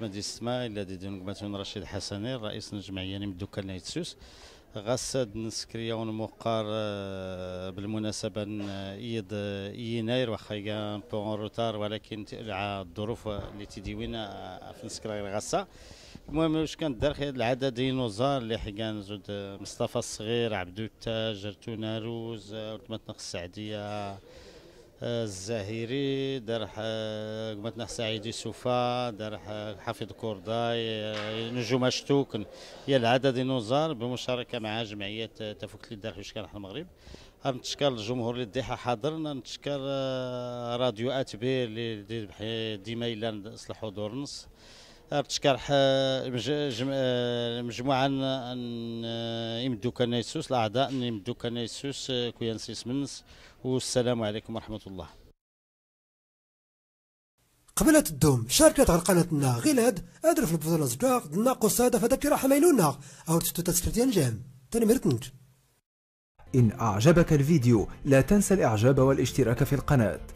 مدي السماء الذي قمتون رشيد حسني رئيس الجمعيه من دكان نايتسوس غساد نسكريا ونمقار آه، بالمناسبة إيد آه، يناير وخيجا كان بون روتار ولكن تلعى الظروف اللي تديوين آه، في نسكريا غسا المهم واش كان دار خير العدد ينوزار اللي حكان زود مصطفى الصغير عبدو التاج التاجر ناروز وتمتنخ السعدية الزهيري دار قمتنا سعيد يسوفا دار حفيظ كورداي نجوم شتوكن هي العدد نزار بمشاركه مع جمعيه تفوكت في شكل المغرب نتشكر الجمهور اللي ديحه حاضرنا نتشكر آه، راديو اتبي اللي ديما الا نصلحوا دور نص تشكرح آه، آه، مجموعه يمدو كنايسوس الاعضاء يمدو كنايسوس آه، كويانسيس منس والسلام عليكم ورحمه الله قبلت الدوم شاركت على قناتنا غيلاد ادرف البطولة زجاق دنا قصادة فدك راح ميلونا او تشتو تسكرتين جام تاني مرتنج إن أعجبك الفيديو لا تنسى الإعجاب والاشتراك في القناة